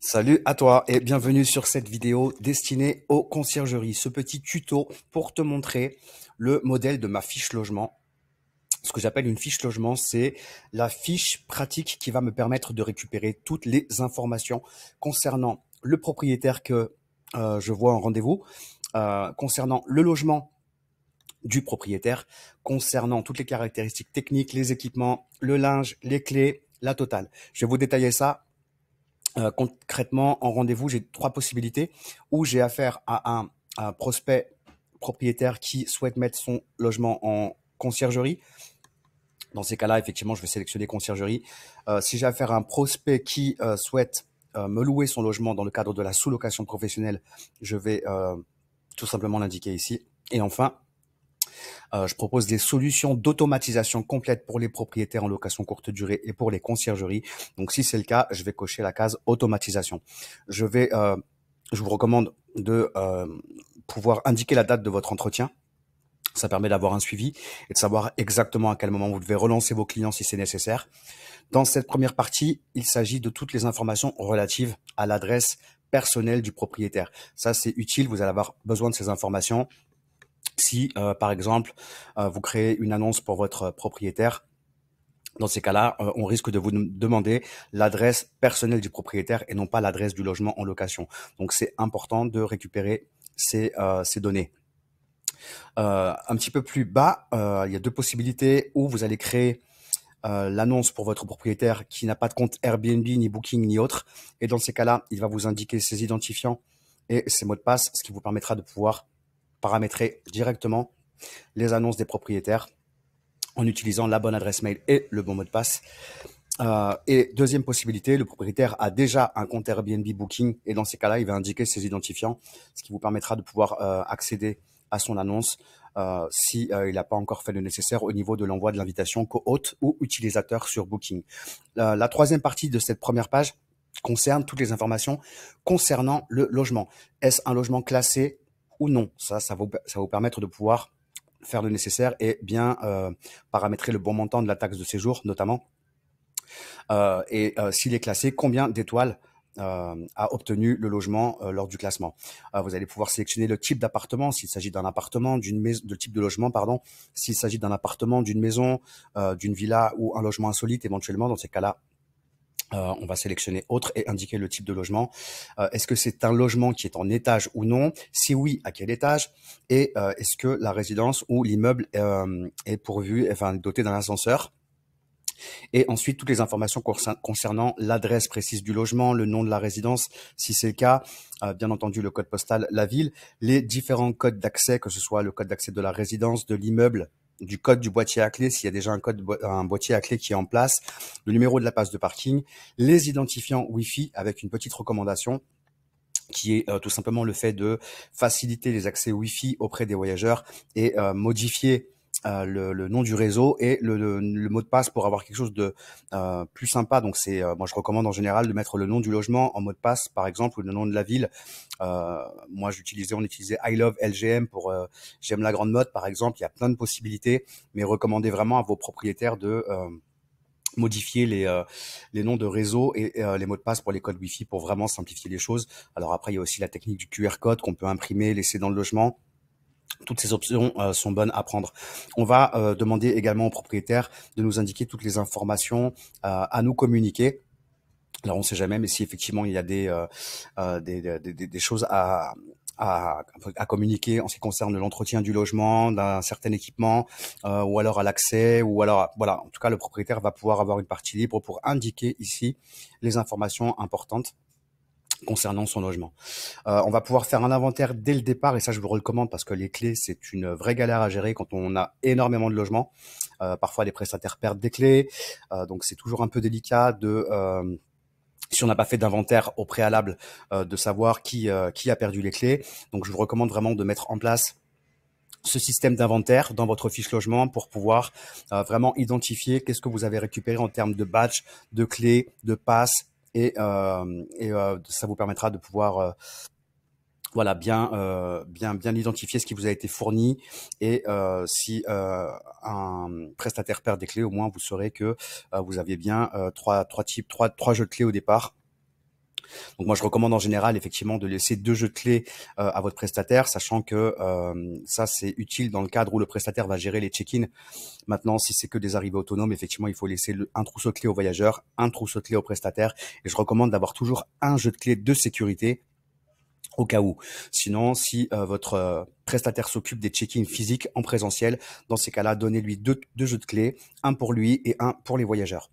Salut à toi et bienvenue sur cette vidéo destinée aux conciergeries. Ce petit tuto pour te montrer le modèle de ma fiche logement. Ce que j'appelle une fiche logement, c'est la fiche pratique qui va me permettre de récupérer toutes les informations concernant le propriétaire que euh, je vois en rendez-vous, euh, concernant le logement du propriétaire, concernant toutes les caractéristiques techniques, les équipements, le linge, les clés, la totale. Je vais vous détailler ça euh, concrètement, en rendez-vous, j'ai trois possibilités où j'ai affaire à un, prospect propriétaire qui souhaite mettre son logement en conciergerie. Dans ces cas-là, effectivement, je vais sélectionner conciergerie. Euh, si j'ai affaire à un prospect qui euh, souhaite me louer son logement dans le cadre de la sous-location professionnelle, je vais tout simplement l'indiquer ici. Et enfin, euh, je propose des solutions d'automatisation complète pour les propriétaires en location courte durée et pour les conciergeries. Donc si c'est le cas, je vais cocher la case automatisation. Je vais, euh, je vous recommande de euh, pouvoir indiquer la date de votre entretien. Ça permet d'avoir un suivi et de savoir exactement à quel moment vous devez relancer vos clients si c'est nécessaire. Dans cette première partie, il s'agit de toutes les informations relatives à l'adresse personnelle du propriétaire. Ça, c'est utile. Vous allez avoir besoin de ces informations si, euh, par exemple, euh, vous créez une annonce pour votre propriétaire, dans ces cas-là, euh, on risque de vous demander l'adresse personnelle du propriétaire et non pas l'adresse du logement en location. Donc, c'est important de récupérer ces, données. un petit peu plus bas, il y a deux possibilités où vous allez créer l'annonce pour votre propriétaire qui n'a pas de compte Airbnb, ni Booking, ni autre. Et dans ces cas-là, il va vous indiquer ses identifiants et ses mots de passe, ce qui vous permettra de pouvoir paramétrer directement les annonces des propriétaires en utilisant la bonne adresse mail et le bon mot de passe. Euh, et deuxième possibilité, le propriétaire a déjà un compte Airbnb Booking et dans ces cas-là, il va indiquer ses identifiants, ce qui vous permettra de pouvoir euh, accéder à son annonce euh, si euh, il n'a pas encore fait le nécessaire au niveau de l'envoi de l'invitation co-hôte ou utilisateur sur Booking. la troisième partie de cette première page concerne toutes les informations concernant le logement. Est-ce un logement classé ou non. Ça, ça va vous, ça vous permettre de pouvoir faire le nécessaire et bien euh, paramétrer le bon montant de la taxe de séjour notamment. Euh, et euh, s'il est classé, combien d'étoiles a obtenu le logement lors du classement. vous allez pouvoir sélectionner le type d'appartement, s'il s'agit d'un appartement, d'une maison, de type de logement, pardon, s'il s'agit d'un appartement, d'une maison, d'une villa ou un logement insolite éventuellement. Dans ces cas-là, euh, on va sélectionner autre et indiquer le type de logement. Euh, est-ce que c'est un logement qui est en étage ou non Si oui, à quel étage Et euh, est-ce que la résidence ou l'immeuble est pourvu, enfin doté d'un ascenseur et ensuite, toutes les informations concernant l'adresse précise du logement, le nom de la résidence, si c'est le cas, bien entendu le code postal, la ville, les différents codes d'accès, que ce soit le code d'accès de la résidence, de l'immeuble du code du boîtier à clé, s'il y a déjà un code, un boîtier à clé qui est en place, le numéro de la passe de parking, les identifiants Wi-Fi avec une petite recommandation qui est euh, tout simplement le fait de faciliter les accès Wi-Fi auprès des voyageurs et euh, modifier euh, le, le, nom du réseau et le, mot de passe pour avoir quelque chose de euh, plus sympa. Donc c'est, euh, moi je recommande en général de mettre le nom du logement en mot de passe par exemple ou le nom de la ville. moi j'utilisais, on utilisait I love LGM pour j'aime la grande mode par exemple. Il y a plein de possibilités, mais recommandez vraiment à vos propriétaires de modifier les, les noms de réseau et les mots de passe pour les codes Wi-Fi pour vraiment simplifier les choses. Alors après, il y a aussi la technique du QR code qu'on peut imprimer, laisser dans le logement toutes ces options euh, sont bonnes à prendre. On va euh, demander également au propriétaire de nous indiquer toutes les informations euh, à nous communiquer. Alors on ne sait jamais, mais si effectivement il y a des, des, choses à, à, à, communiquer en ce qui concerne l'entretien du logement, d'un certain équipement, ou alors à l'accès, ou alors voilà. En tout cas, le propriétaire va pouvoir avoir une partie libre pour indiquer ici les informations importantes concernant son logement. Euh, on va pouvoir faire un inventaire dès le départ et ça je vous recommande parce que les clés c'est une vraie galère à gérer quand on a énormément de logements. Euh, parfois les prestataires perdent des clés, euh, donc c'est toujours un peu délicat de si on n'a pas fait d'inventaire au préalable, de savoir qui, qui a perdu les clés. Donc je vous recommande vraiment de mettre en place ce système d'inventaire dans votre fiche logement pour pouvoir vraiment identifier qu'est-ce que vous avez récupéré en termes de badge de clés, de passe et, euh, euh, ça vous permettra de pouvoir euh, voilà bien bien bien identifier ce qui vous a été fourni et si un prestataire perd des clés au moins vous saurez que vous aviez bien trois trois types trois trois jeux de clés au départ donc moi, je recommande en général effectivement de laisser deux jeux de clés euh, à votre prestataire, sachant que euh, ça c'est utile dans le cadre où le prestataire va gérer les check-in. Maintenant, si c'est que des arrivées autonomes, effectivement, il faut laisser un trousseau de clés au voyageur, un trousseau de clés au prestataire, et je recommande d'avoir toujours un jeu de clés de sécurité au cas où. Sinon, si euh, votre prestataire s'occupe des check-in physiques en présentiel, dans ces cas-là, donnez-lui deux, deux, jeux de clés, un pour lui et un pour les voyageurs.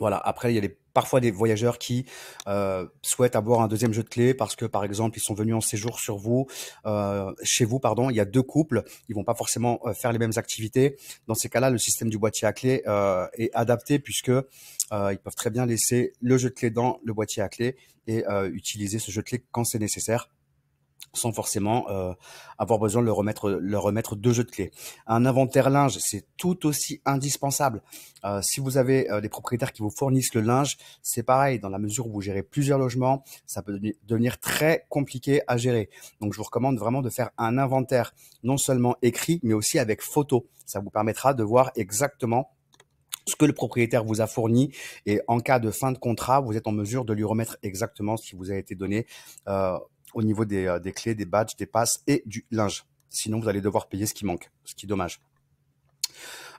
Voilà, après, il y a les parfois des voyageurs qui euh, souhaitent avoir un deuxième jeu de clé parce que par exemple ils sont venus en séjour sur vous euh, chez vous pardon il y a deux couples ils vont pas forcément euh, faire les mêmes activités dans ces cas-là le système du boîtier à clé est adapté puisque ils peuvent très bien laisser le jeu de clé dans le boîtier à clé et utiliser ce jeu de clé quand c'est nécessaire sans forcément euh, avoir besoin de leur remettre, leur remettre deux jeux de clés. Un inventaire linge, c'est tout aussi indispensable. Euh, si vous avez euh, des propriétaires qui vous fournissent le linge, c'est pareil, dans la mesure où vous gérez plusieurs logements, ça peut devenir très compliqué à gérer. Donc je vous recommande vraiment de faire un inventaire non seulement écrit, mais aussi avec photo. Ça vous permettra de voir exactement ce que le propriétaire vous a fourni et en cas de fin de contrat, vous êtes en mesure de lui remettre exactement ce qui vous a été donné euh, au niveau euh, des, clés, des badges, des passes et du linge. Sinon, vous allez devoir payer ce qui manque, ce qui est dommage.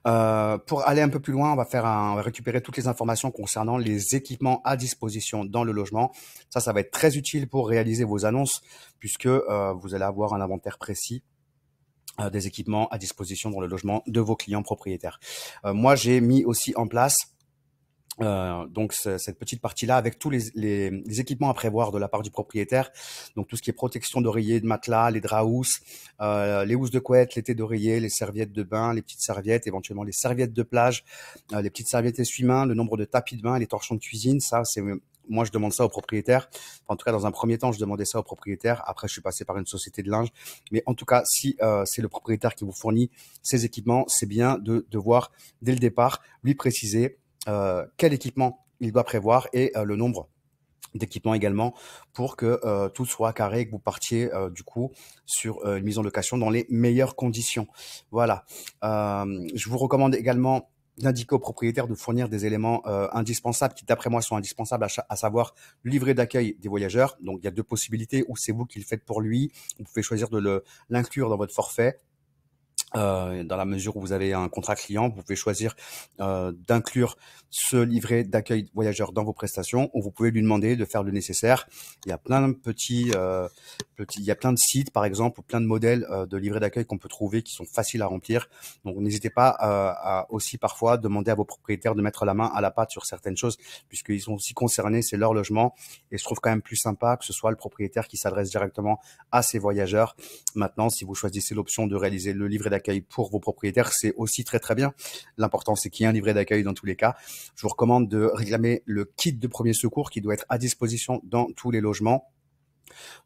Euh, pour aller un peu plus loin, on va faire récupérer toutes les informations concernant les équipements à disposition dans le logement. Ça, ça va être très utile pour réaliser vos annonces puisque euh, vous allez avoir un inventaire précis des équipements à disposition dans le logement de vos clients propriétaires. moi, j'ai mis aussi en place euh, donc cette petite partie-là avec tous les, équipements à prévoir de la part du propriétaire, donc tout ce qui est protection d'oreiller, de matelas, les draps euh, les housses de couette, les thés d'oreiller, les serviettes de bain, les petites serviettes, éventuellement les serviettes de plage, euh, les petites serviettes essuie-mains, le nombre de tapis de bain, les torchons de cuisine, ça c'est moi je demande ça au propriétaire. en tout cas, dans un premier temps, je demandais ça au propriétaire. Après, je suis passé par une société de linge. Mais en tout cas, si euh, c'est le propriétaire qui vous fournit ces équipements, c'est bien de devoir dès le départ lui préciser euh, quel équipement il doit prévoir et euh, le nombre d'équipements également pour que euh, tout soit carré et que vous partiez du coup sur une mise en location dans les meilleures conditions. Voilà. je vous recommande également d'indiquer au propriétaire de fournir des éléments indispensables qui d'après moi sont indispensables à, savoir le livret d'accueil des voyageurs. Donc il y a deux possibilités ou c'est vous qui le faites pour lui, vous pouvez choisir de l'inclure dans votre forfait euh, dans la mesure où vous avez un contrat client, vous pouvez choisir euh, d'inclure ce livret d'accueil voyageur dans vos prestations ou vous pouvez lui demander de faire le nécessaire. Il y a plein de petits, euh, petits il y a plein de sites par exemple, ou plein de modèles euh, de livrets d'accueil qu'on peut trouver qui sont faciles à remplir. Donc n'hésitez pas euh, à aussi parfois demander à vos propriétaires de mettre la main à la pâte sur certaines choses puisqu'ils sont aussi concernés, c'est leur logement et je trouve quand même plus sympa que ce soit le propriétaire qui s'adresse directement à ses voyageurs. Maintenant, si vous choisissez l'option de réaliser le livret d'accueil d'accueil pour vos propriétaires, c'est aussi très très bien. L'important, c'est qu'il y ait un livret d'accueil dans tous les cas. Je vous recommande de réclamer le kit de premier secours qui doit être à disposition dans tous les logements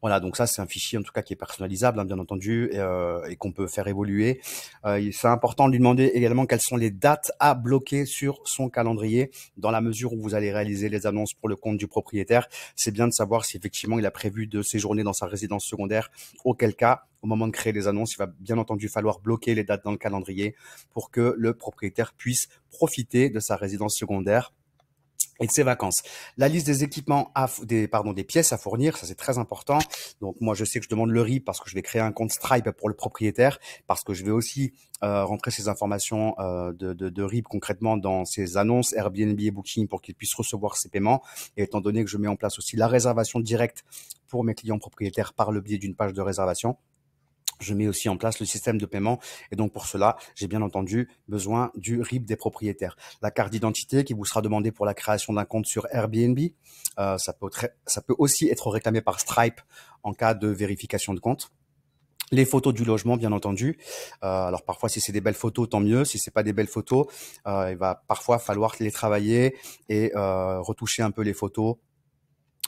voilà, donc ça c'est un fichier en tout cas qui est personnalisable, hein, bien entendu, euh, et, qu'on peut faire évoluer. Euh, c'est important de lui demander également quelles sont les dates à bloquer sur son calendrier, dans la mesure où vous allez réaliser les annonces pour le compte du propriétaire. C'est bien de savoir si effectivement il a prévu de séjourner dans sa résidence secondaire, auquel cas au moment de créer les annonces, il va bien entendu falloir bloquer les dates dans le calendrier pour que le propriétaire puisse profiter de sa résidence secondaire et de ses vacances. La liste des équipements, des, pardon, des pièces à fournir, ça c'est très important. Donc moi je sais que je demande le RIB parce que je vais créer un compte Stripe pour le propriétaire, parce que je vais aussi euh, rentrer ces informations euh, de, de, RIB concrètement dans ces annonces Airbnb et Booking pour qu'ils puissent recevoir ces paiements. Et étant donné que je mets en place aussi la réservation directe pour mes clients propriétaires par le biais d'une page de réservation, je mets aussi en place le système de paiement. Et donc pour cela, j'ai bien entendu besoin du RIB des propriétaires. La carte d'identité qui vous sera demandée pour la création d'un compte sur Airbnb, euh, ça, peut ça peut aussi être réclamé par Stripe en cas de vérification de compte. Les photos du logement, bien entendu. Euh, alors parfois, si c'est des belles photos, tant mieux. Si c'est pas des belles photos, euh, il va parfois falloir les travailler et retoucher un peu les photos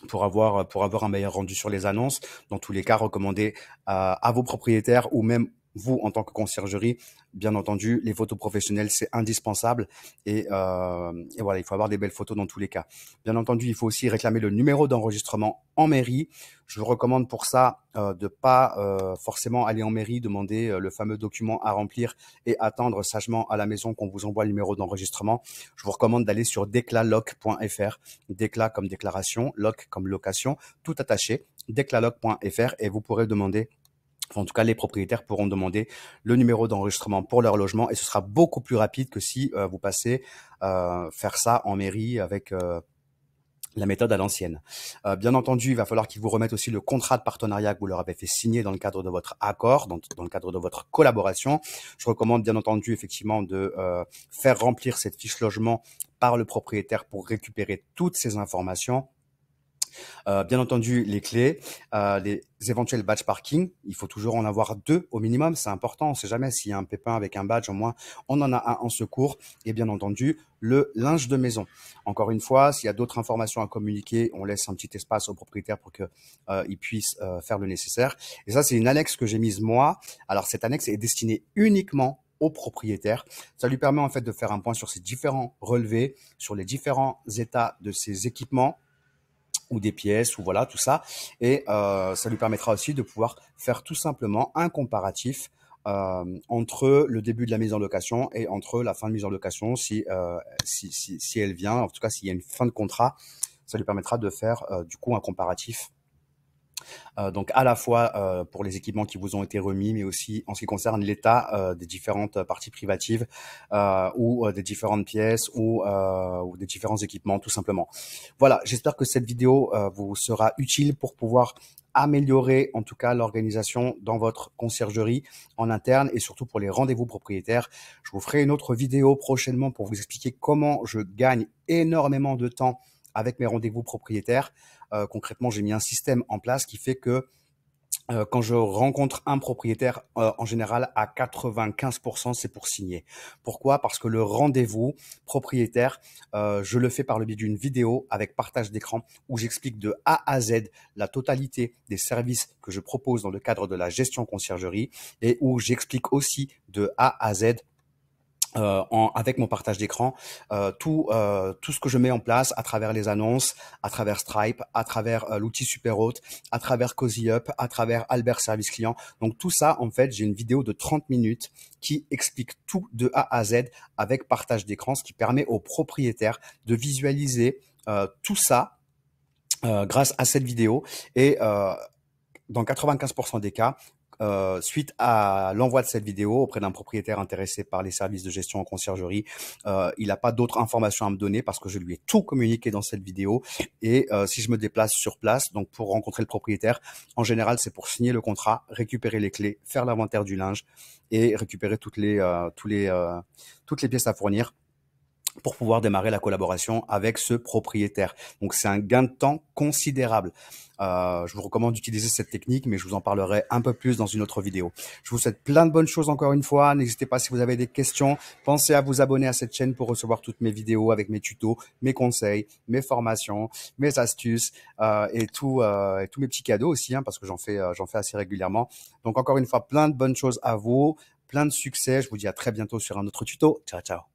pour avoir pour avoir un meilleur rendu sur les annonces. Dans tous les cas, recommandez à, à vos propriétaires ou même vous, en tant que conciergerie, bien entendu, les photos professionnelles, c'est indispensable. Euh, et, voilà, il faut avoir des belles photos dans tous les cas. Bien entendu, il faut aussi réclamer le numéro d'enregistrement en mairie. Je vous recommande pour ça euh, de pas euh, forcément aller en mairie, demander euh, le fameux document à remplir et attendre sagement à la maison qu'on vous envoie le numéro d'enregistrement. Je vous recommande d'aller sur declaloc.fr, décla comme déclaration, loc comme location, tout attaché, declaloc.fr et vous pourrez demander en tout cas, les propriétaires pourront demander le numéro d'enregistrement pour leur logement et ce sera beaucoup plus rapide que si euh, vous passez euh, faire ça en mairie avec euh, la méthode à l'ancienne. bien entendu, il va falloir qu'ils vous remettent aussi le contrat de partenariat que vous leur avez fait signer dans le cadre de votre accord, dans le cadre de votre collaboration. Je recommande bien entendu effectivement de faire remplir cette fiche logement par le propriétaire pour récupérer toutes ces informations euh, bien entendu, les clés, euh, les éventuels badge parking. Il faut toujours en avoir deux au minimum. C'est important. On ne sait jamais s'il y a un pépin avec un badge. Au moins, on en a un en secours. Et bien entendu, le linge de maison. Encore une fois, s'il y a d'autres informations à communiquer, on laisse un petit espace au propriétaire pour qu'il euh, puisse euh, faire le nécessaire. Et ça, c'est une annexe que j'ai mise moi. Alors cette annexe est destinée uniquement au propriétaire. Ça lui permet en fait de faire un point sur ses différents relevés, sur les différents états de ses équipements, ou des pièces ou voilà tout ça et euh, ça lui permettra aussi de pouvoir faire tout simplement un comparatif euh, entre le début de la mise en location et entre la fin de mise en location si euh, si, si, si, elle vient en tout cas s'il y a une fin de contrat ça lui permettra de faire euh, du coup un comparatif euh, donc à la fois euh, pour les équipements qui vous ont été remis, mais aussi en ce qui concerne l'état euh, des différentes parties privatives ou des différentes pièces ou, des différents équipements tout simplement. Voilà, j'espère que cette vidéo vous sera utile pour pouvoir améliorer en tout cas l'organisation dans votre conciergerie en interne et surtout pour les rendez-vous propriétaires. Je vous ferai une autre vidéo prochainement pour vous expliquer comment je gagne énormément de temps avec mes rendez-vous propriétaires. Euh, concrètement, j'ai mis un système en place qui fait que euh, quand je rencontre un propriétaire, euh, en général à 95%, c'est pour signer. Pourquoi Parce que le rendez-vous propriétaire, je le fais par le biais d'une vidéo avec partage d'écran où j'explique de A à Z la totalité des services que je propose dans le cadre de la gestion conciergerie et où j'explique aussi de A à Z euh, en, avec mon partage d'écran, euh, tout, euh, tout ce que je mets en place à travers les annonces, à travers Stripe, à travers euh, l'outil SuperHot, à travers CozyUp, Up, à travers Albert Service Client. Donc tout ça, en fait, j'ai une vidéo de 30 minutes qui explique tout de A à Z avec partage d'écran, ce qui permet aux propriétaires de visualiser tout ça grâce à cette vidéo et dans 95% des cas, euh, suite à l'envoi de cette vidéo auprès d'un propriétaire intéressé par les services de gestion en conciergerie, euh, il n'a pas d'autres informations à me donner parce que je lui ai tout communiqué dans cette vidéo. Et euh, si je me déplace sur place, donc pour rencontrer le propriétaire, en général, c'est pour signer le contrat, récupérer les clés, faire l'inventaire du linge et récupérer toutes les, les, toutes les pièces à fournir pour pouvoir démarrer la collaboration avec ce propriétaire. Donc c'est un gain de temps considérable. Euh, je vous recommande d'utiliser cette technique, mais je vous en parlerai un peu plus dans une autre vidéo. Je vous souhaite plein de bonnes choses encore une fois. N'hésitez pas si vous avez des questions. Pensez à vous abonner à cette chaîne pour recevoir toutes mes vidéos avec mes tutos, mes conseils, mes formations, mes astuces euh, et, tout, euh, tous mes petits cadeaux aussi, hein, parce que j'en fais, j'en fais assez régulièrement. Donc encore une fois, plein de bonnes choses à vous, plein de succès. Je vous dis à très bientôt sur un autre tuto. Ciao, ciao.